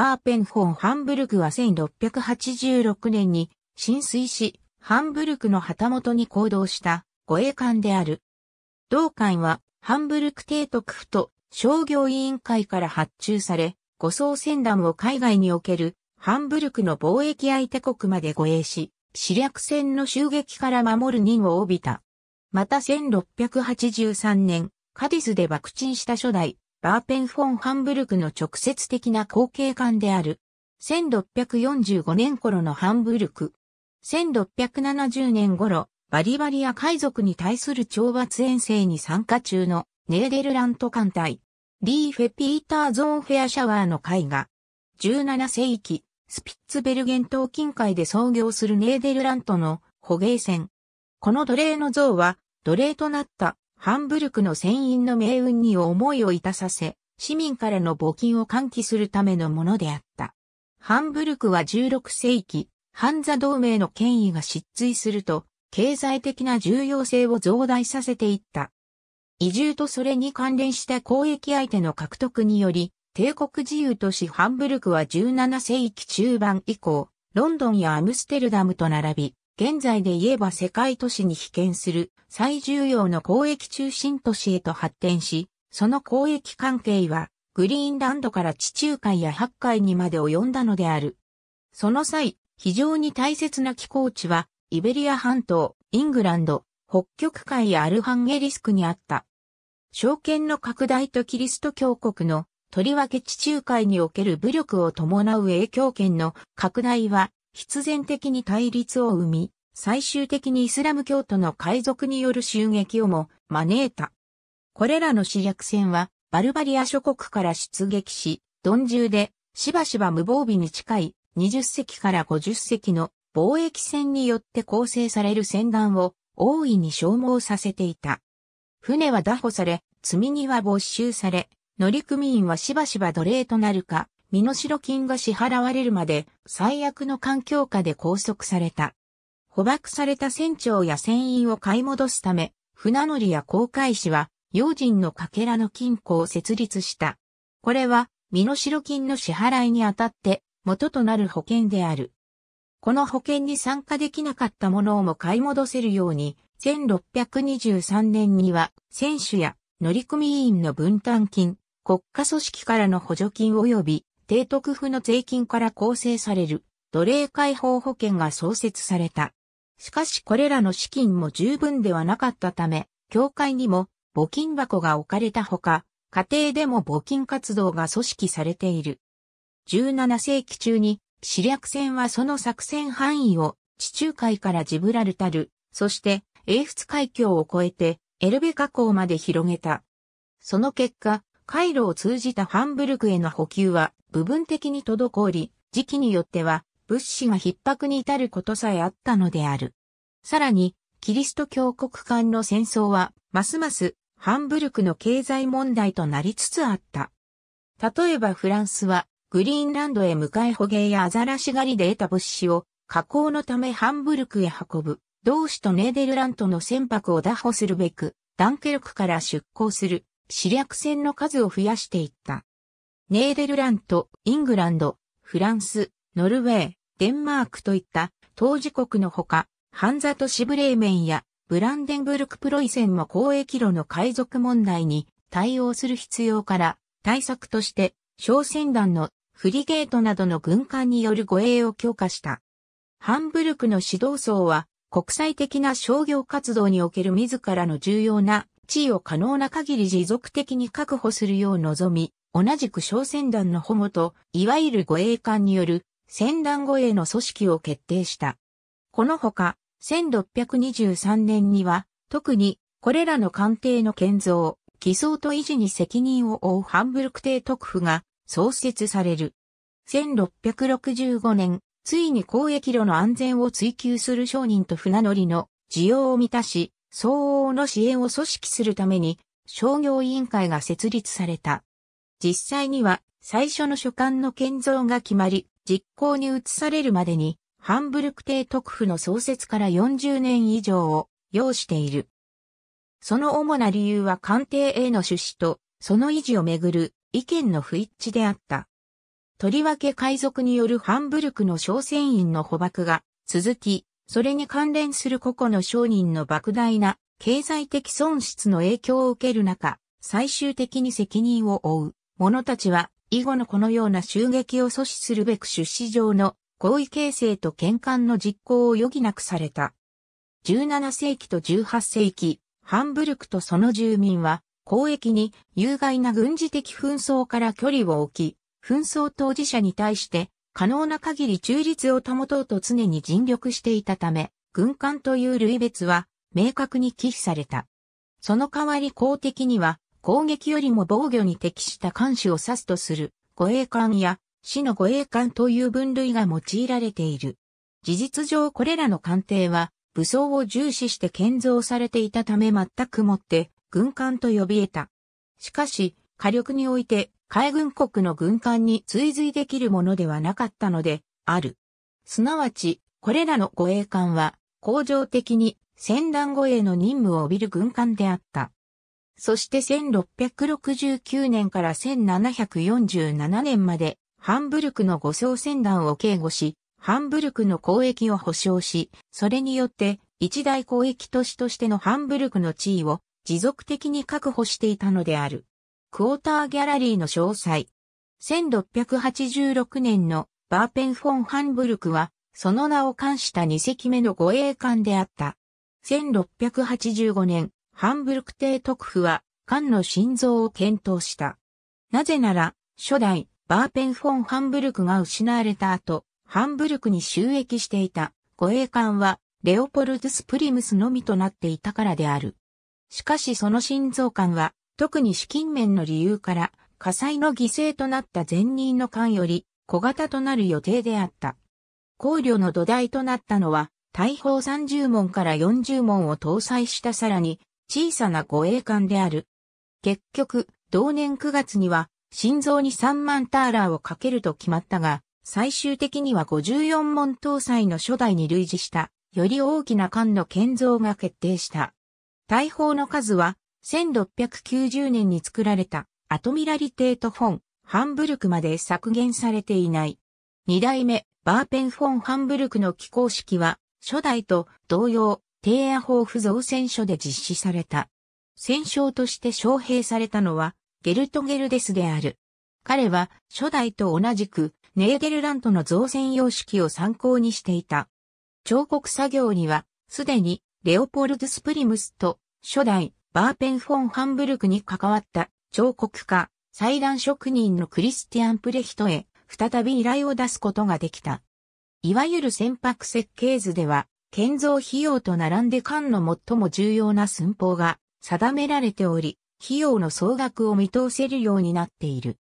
バーペンホンハンブルクは1686年に浸水し、ハンブルクの旗本に行動した護衛艦である。同館はハンブルク提督府と商業委員会から発注され、護送船団を海外におけるハンブルクの貿易相手国まで護衛し、死略船の襲撃から守る任を帯びた。また1683年、カディスで爆沈した初代バーペンフォンハンブルクの直接的な後継官である。1645年頃のハンブルク。1670年頃、バリバリア海賊に対する懲罰遠征に参加中のネーデルラント艦隊。リーフェ・ピーター・ゾーン・フェア・シャワーの絵画。17世紀、スピッツベルゲン島近海で創業するネーデルラントの捕鯨船。この奴隷の像は、奴隷となったハンブルクの船員の命運に思いをいたさせ、市民からの募金を喚起するためのものであった。ハンブルクは16世紀、ハンザ同盟の権威が失墜すると、経済的な重要性を増大させていった。移住とそれに関連した交易相手の獲得により、帝国自由都市ハンブルクは17世紀中盤以降、ロンドンやアムステルダムと並び、現在で言えば世界都市に被験する最重要の交易中心都市へと発展し、その交易関係はグリーンランドから地中海や白海にまで及んだのである。その際、非常に大切な寄港地は、イベリア半島、イングランド、北極海やアルハンゲリスクにあった。証券の拡大とキリスト教国の、とりわけ地中海における武力を伴う影響圏の拡大は、必然的に対立を生み、最終的にイスラム教徒の海賊による襲撃をも招いた。これらの試薬船はバルバリア諸国から出撃し、鈍重でしばしば無防備に近い20隻から50隻の貿易船によって構成される船団を大いに消耗させていた。船は拿捕され、積み荷は没収され、乗組員はしばしば奴隷となるか、身代金が支払われるまで最悪の環境下で拘束された。捕獲された船長や船員を買い戻すため、船乗りや航海士は、用心のかけらの金庫を設立した。これは、身代金の支払いにあたって、元となる保険である。この保険に参加できなかったものをも買い戻せるように、1623年には、選手や乗組員の分担金、国家組織からの補助金及び提督府の税金から構成される奴隷解放保険が創設された。しかしこれらの資金も十分ではなかったため、教会にも募金箱が置かれたほか、家庭でも募金活動が組織されている。17世紀中に、死略船はその作戦範囲を地中海からジブラルタル、そして英仏海峡を越えてエルベ河口まで広げた。その結果、回路を通じたハンブルクへの補給は部分的に滞り、時期によっては物資が逼迫に至ることさえあったのである。さらに、キリスト教国間の戦争は、ますますハンブルクの経済問題となりつつあった。例えばフランスは、グリーンランドへ向かい捕鯨やアザラシ狩りで得た物資を、加工のためハンブルクへ運ぶ、同志とネーデルラントの船舶を打破するべく、ダンケルクから出港する、死略船の数を増やしていった。ネーデルラント、イングランド、フランス、ノルウェー、デンマークといった当事国のほか、ハンザ都市ブレーメンやブランデンブルクプロイセンも交易路の海賊問題に対応する必要から対策として商船団のフリゲートなどの軍艦による護衛を強化した。ハンブルクの指導層は国際的な商業活動における自らの重要な地位を可能な限り持続的に確保するよう望み、同じく小船団の保護と、いわゆる護衛艦による船団護衛の組織を決定した。このほか、1623年には、特に、これらの艦艇の建造、偽装と維持に責任を負うハンブルク帝特府が創設される。1665年、ついに交易路の安全を追求する商人と船乗りの需要を満たし、相応の支援を組織するために、商業委員会が設立された。実際には最初の書簡の建造が決まり、実行に移されるまでに、ハンブルク帝特府の創設から40年以上を要している。その主な理由は官邸への出資と、その維持をめぐる意見の不一致であった。とりわけ海賊によるハンブルクの商船員の捕獲が続き、それに関連する個々の商人の莫大な経済的損失の影響を受ける中、最終的に責任を負う。者たちは、以後のこのような襲撃を阻止するべく出資上の合意形成と権管の実行を余儀なくされた。17世紀と18世紀、ハンブルクとその住民は、交易に有害な軍事的紛争から距離を置き、紛争当事者に対して可能な限り中立を保とうと常に尽力していたため、軍艦という類別は明確に忌避された。その代わり公的には攻撃よりも防御に適した艦首を指すとする護衛艦や死の護衛艦という分類が用いられている。事実上これらの艦艇は武装を重視して建造されていたため全くもって軍艦と呼び得た。しかし火力において海軍国の軍艦に追随できるものではなかったのである。すなわちこれらの護衛艦は恒常的に戦団護衛の任務を帯びる軍艦であった。そして1669年から1747年まで、ハンブルクの護送船団を警護し、ハンブルクの交易を保障し、それによって一大交易都市としてのハンブルクの地位を持続的に確保していたのである。クォーターギャラリーの詳細。1686年のバーペンフォン・ハンブルクは、その名を冠した二隻目の護衛艦であった。1685年、ハンブルク帝特府は、艦の心臓を検討した。なぜなら、初代、バーペンフォン・ハンブルクが失われた後、ハンブルクに収益していた護衛艦は、レオポルドス・プリムスのみとなっていたからである。しかしその心臓艦は、特に資金面の理由から、火災の犠牲となった前任の艦より小型となる予定であった。考慮の土台となったのは、大砲30門から40門を搭載したさらに、小さな護衛艦である。結局、同年9月には、心臓に3万ターラーをかけると決まったが、最終的には54門搭載の初代に類似した、より大きな艦の建造が決定した。大砲の数は、1690年に作られた、アトミラリテート・フォン、ハンブルクまで削減されていない。二代目、バーペン・フォン・ハンブルクの起工式は、初代と同様、テイアホーフ造船所で実施された。戦勝として招聘されたのは、ゲルトゲルデスである。彼は、初代と同じく、ネーゲルラントの造船様式を参考にしていた。彫刻作業には、すでに、レオポルド・スプリムスと、初代、バーペン・フォン・ハンブルクに関わった、彫刻家、祭壇職人のクリスティアン・プレヒトへ、再び依頼を出すことができた。いわゆる船舶設計図では、建造費用と並んで官の最も重要な寸法が定められており、費用の総額を見通せるようになっている。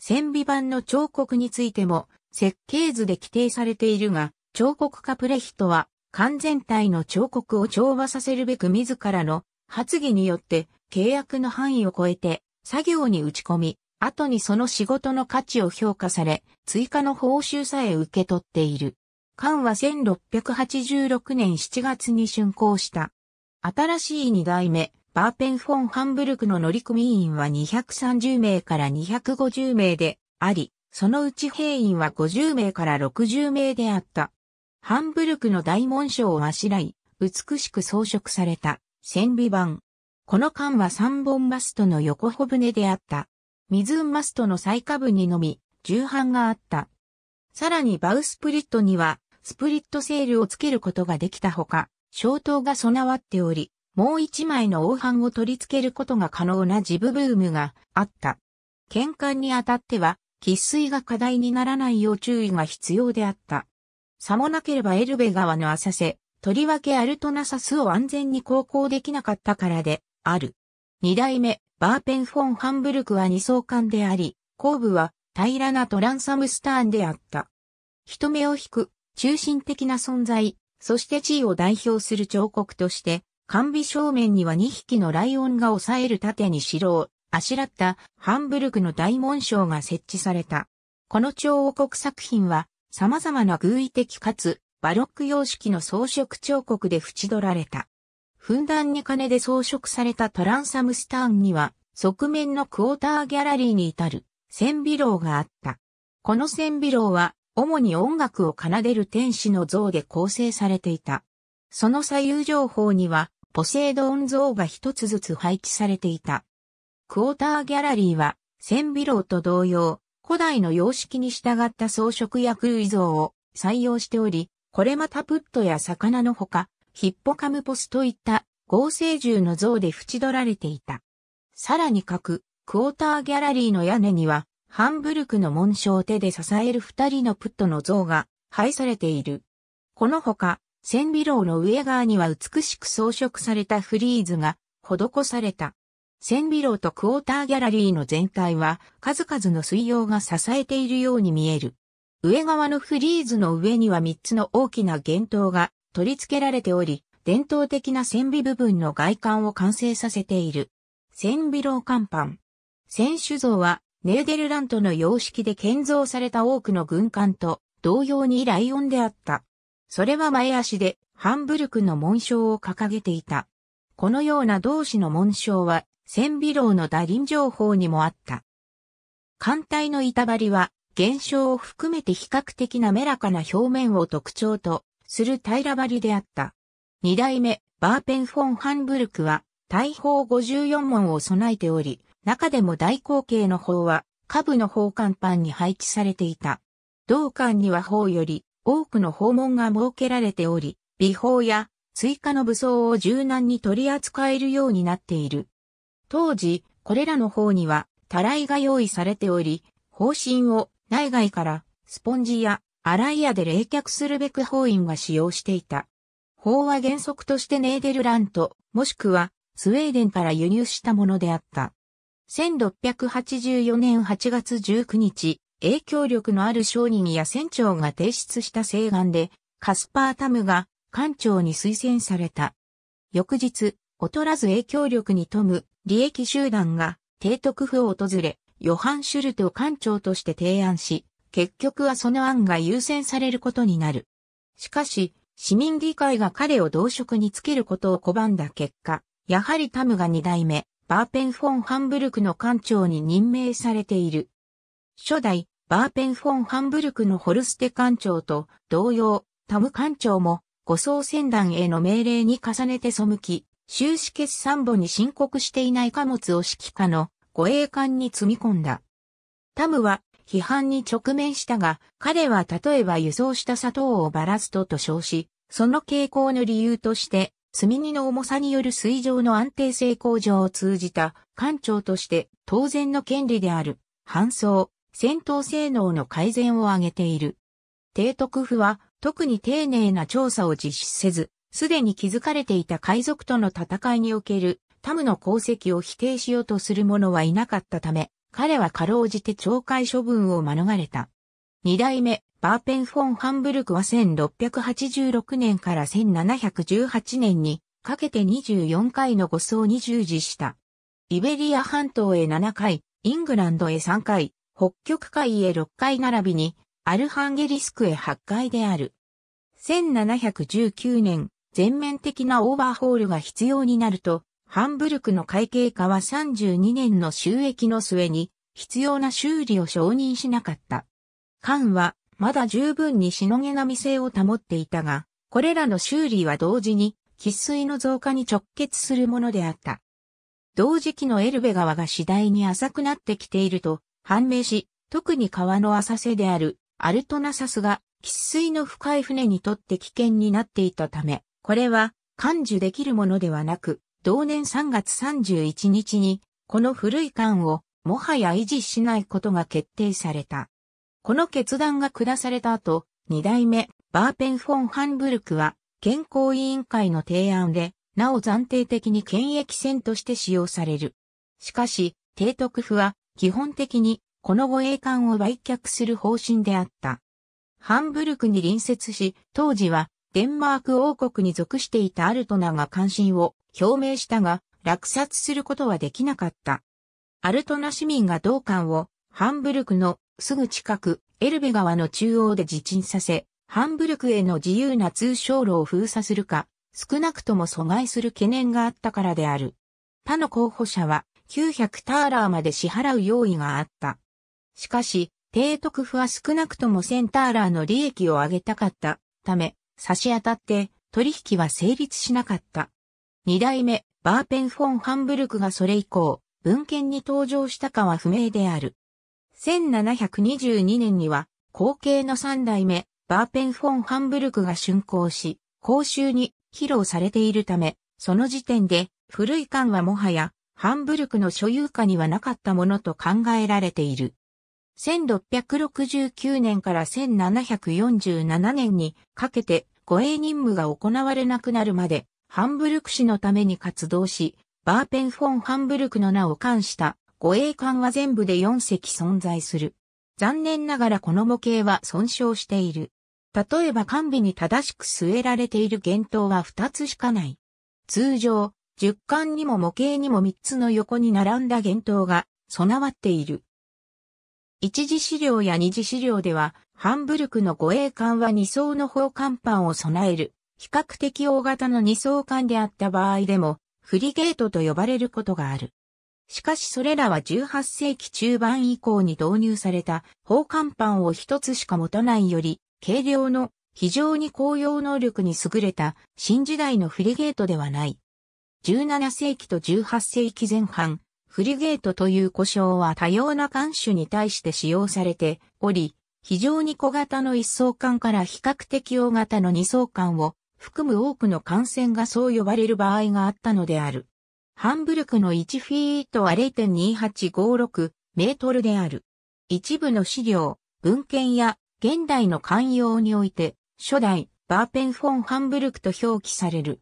線尾版の彫刻についても設計図で規定されているが、彫刻家プレヒトは完全体の彫刻を調和させるべく自らの発議によって契約の範囲を超えて作業に打ち込み、後にその仕事の価値を評価され、追加の報酬さえ受け取っている。艦は1686年7月に竣工した。新しい2代目、バーペンフォン・ハンブルクの乗組員は230名から250名であり、そのうち兵員は50名から60名であった。ハンブルクの大紋章をあしらい、美しく装飾された、千尾板。この艦は3本マストの横帆舟であった。水運マストの最下部にのみ、重版があった。さらにバウスプリットには、スプリットセールをつけることができたほか、消灯が備わっており、もう一枚の黄板を取り付けることが可能なジブブームがあった。玄関にあたっては、喫水が課題にならないよう注意が必要であった。さもなければエルベ川の浅瀬、とりわけアルトナサスを安全に航行できなかったからで、ある。二代目、バーペンフォン・ハンブルクは二層艦であり、後部は平らなトランサムスターンであった。人目を引く、中心的な存在、そして地位を代表する彫刻として、完備正面には2匹のライオンが抑える盾に城をあしらったハンブルクの大紋章が設置された。この彫刻作品は様々な偶意的かつバロック様式の装飾彫刻で縁取られた。ふんだんに金で装飾されたトランサムスターンには側面のクォーターギャラリーに至る千尾楼があった。この千尾楼は、主に音楽を奏でる天使の像で構成されていた。その左右情報には、ポセイドン像が一つずつ配置されていた。クォーターギャラリーは、千尾楼と同様、古代の様式に従った装飾や空像を採用しており、これまたプットや魚のほか、ヒッポカムポスといった合成獣の像で縁取られていた。さらに各クォーターギャラリーの屋根には、ハンブルクの紋章を手で支える二人のプットの像が配されている。このほか、千尾楼の上側には美しく装飾されたフリーズが施された。千尾楼とクォーターギャラリーの全体は数々の水溶が支えているように見える。上側のフリーズの上には3つの大きな幻灯が取り付けられており、伝統的な線尾部分の外観を完成させている。線尾楼甲板。選手像は、ネーデルラントの様式で建造された多くの軍艦と同様にライオンであった。それは前足でハンブルクの紋章を掲げていた。このような同士の紋章は、千尾楼の打輪情報にもあった。艦隊の板張りは、現象を含めて比較的滑らかな表面を特徴とする平ら張りであった。二代目、バーペンフォン・ハンブルクは、大砲54門を備えており、中でも大口径の砲は、下部の砲艦板に配置されていた。同艦には砲より多くの砲門が設けられており、微砲や追加の武装を柔軟に取り扱えるようになっている。当時、これらの砲には、たらいが用意されており、砲身を内外からスポンジやアライアで冷却するべく砲員が使用していた。砲は原則としてネーデルラント、もしくはスウェーデンから輸入したものであった。1684年8月19日、影響力のある商人や船長が提出した請願で、カスパータムが艦長に推薦された。翌日、劣らず影響力に富む利益集団が提督府を訪れ、ヨハン・シュルトを艦長として提案し、結局はその案が優先されることになる。しかし、市民議会が彼を同職につけることを拒んだ結果、やはりタムが二代目、バーペンフォンハンブルクの艦長に任命されている。初代、バーペンフォンハンブルクのホルステ艦長と同様、タム艦長も、護送船団への命令に重ねて背き、終止。決算簿に申告していない貨物を指揮下の護衛艦に積み込んだ。タムは批判に直面したが、彼は例えば輸送した砂糖をバラストと称し、その傾向の理由として、積荷の重さによる水上の安定性向上を通じた艦長として当然の権利である搬送、戦闘性能の改善を挙げている。提督府は特に丁寧な調査を実施せず、すでに築かれていた海賊との戦いにおけるタムの功績を否定しようとする者はいなかったため、彼はかろうじて懲戒処分を免れた。二代目、バーペンフォン・ハンブルクは1686年から1718年にかけて24回の護送に従事した。イベリア半島へ7回、イングランドへ3回、北極海へ6回並びに、アルハンゲリスクへ8回である。1719年、全面的なオーバーホールが必要になると、ハンブルクの会計課は32年の収益の末に、必要な修理を承認しなかった。艦はまだ十分にしのげな未成を保っていたが、これらの修理は同時に、喫水の増加に直結するものであった。同時期のエルベ川が次第に浅くなってきていると判明し、特に川の浅瀬であるアルトナサスが喫水の深い船にとって危険になっていたため、これは感受できるものではなく、同年3月31日に、この古い艦をもはや維持しないことが決定された。この決断が下された後、二代目、バーペンフォン・ハンブルクは、健康委員会の提案で、なお暫定的に検疫船として使用される。しかし、提督府は、基本的に、この護衛艦を売却する方針であった。ハンブルクに隣接し、当時は、デンマーク王国に属していたアルトナが関心を表明したが、落札することはできなかった。アルトナ市民が同艦をハンブルクのすぐ近く、エルベ川の中央で自沈させ、ハンブルクへの自由な通商路を封鎖するか、少なくとも阻害する懸念があったからである。他の候補者は900ターラーまで支払う用意があった。しかし、提督府は少なくとも1000ターラーの利益を上げたかったため、差し当たって取引は成立しなかった。二代目、バーペンフォン・ハンブルクがそれ以降、文献に登場したかは不明である。1722年には、後継の三代目、バーペンフォン・ハンブルクが竣工し、公衆に披露されているため、その時点で、古い館はもはや、ハンブルクの所有下にはなかったものと考えられている。1669年から1747年にかけて護衛任務が行われなくなるまで、ハンブルク市のために活動し、バーペンフォン・ハンブルクの名を冠した護衛艦は全部で4隻存在する。残念ながらこの模型は損傷している。例えば艦尾に正しく据えられている弦頭は2つしかない。通常、10艦にも模型にも3つの横に並んだ弦頭が備わっている。一次資料や二次資料では、ハンブルクの護衛艦は2層の砲艦板を備える、比較的大型の2層艦であった場合でも、フリゲートと呼ばれることがある。しかしそれらは18世紀中盤以降に導入された砲艦板を一つしか持たないより軽量の非常に高揚能力に優れた新時代のフリゲートではない。17世紀と18世紀前半、フリゲートという呼称は多様な艦種に対して使用されており、非常に小型の一層艦から比較的大型の二層艦を含む多くの艦船がそう呼ばれる場合があったのである。ハンブルクの1フィートは0.2856メートルである。一部の資料、文献や現代の寛容において、初代バーペンフォンハンブルクと表記される。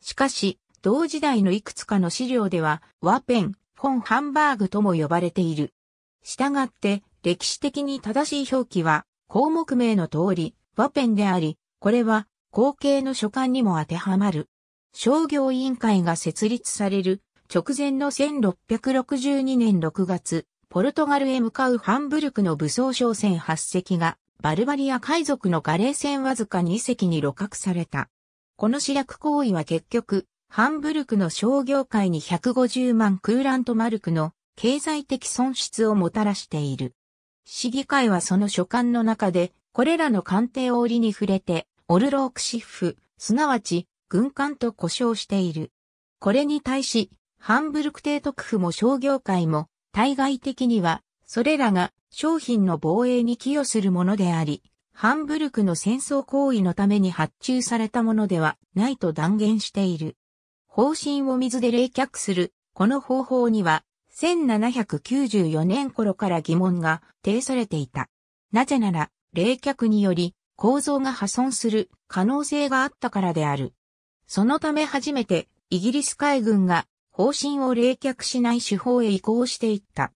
しかし、同時代のいくつかの資料では、ワペン、フォンハンバーグとも呼ばれている。したがって、歴史的に正しい表記は、項目名の通り、ワペンであり、これは、後継の書簡にも当てはまる。商業委員会が設立される直前の1662年6月、ポルトガルへ向かうハンブルクの武装商船8隻が、バルバリア海賊のガレー船わずか2隻に露獲された。この試略行為は結局、ハンブルクの商業界に150万クーラントマルクの経済的損失をもたらしている。市議会はその所管の中で、これらの官邸折に触れて、オルロークシフ、すなわち軍艦と呼称している。これに対し、ハンブルク帝特府も商業界も、対外的には、それらが商品の防衛に寄与するものであり、ハンブルクの戦争行為のために発注されたものではないと断言している。方針を水で冷却する、この方法には、1794年頃から疑問が呈されていた。なぜなら、冷却により構造が破損する可能性があったからである。そのため初めてイギリス海軍が方針を冷却しない手法へ移行していった。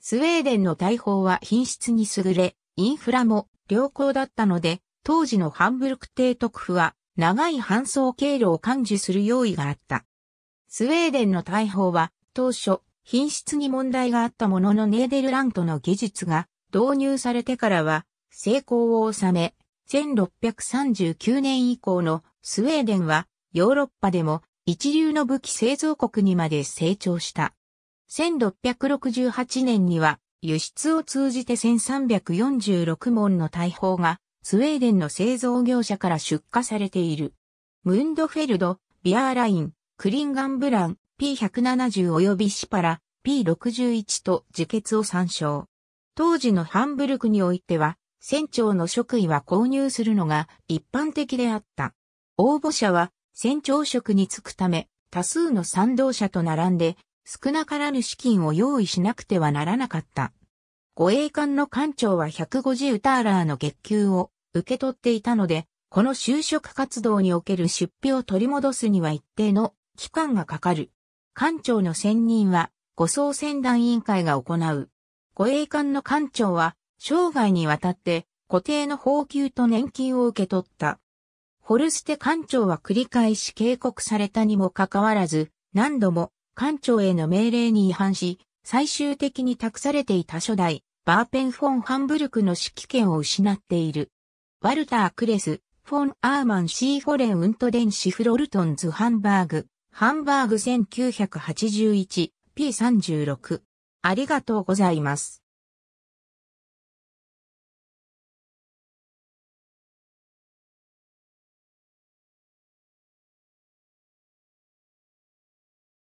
スウェーデンの大砲は品質に優れ、インフラも良好だったので、当時のハンブルク帝特府は長い搬送経路を管理する用意があった。スウェーデンの大砲は当初品質に問題があったもののネーデルラントの技術が導入されてからは成功を収め、1639年以降のスウェーデンはヨーロッパでも一流の武器製造国にまで成長した。1668年には輸出を通じて1346門の大砲がスウェーデンの製造業者から出荷されている。ムンドフェルド、ビアーライン、クリンガンブラン、P170 及びシパラ、P61 と自決を参照。当時のハンブルクにおいては、船長の職位は購入するのが一般的であった。応募者は船長職に就くため、多数の賛同者と並んで、少なからぬ資金を用意しなくてはならなかった。護衛艦の艦長は150ターラーの月給を受け取っていたので、この就職活動における出費を取り戻すには一定の期間がかかる。艦長の選任は、護送船団委員会が行う。護衛艦の艦長は、生涯にわたって固定の報給と年金を受け取った。ホルステ艦長は繰り返し警告されたにもかかわらず、何度も艦長への命令に違反し、最終的に託されていた初代、バーペンフォン・ハンブルクの指揮権を失っている。ワルター・クレス、フォン・アーマン・シー・フォレン・ウント・デン・シフロルトン・ズ・ハンバーグ、ハンバーグ 1981P36。ありがとうございます。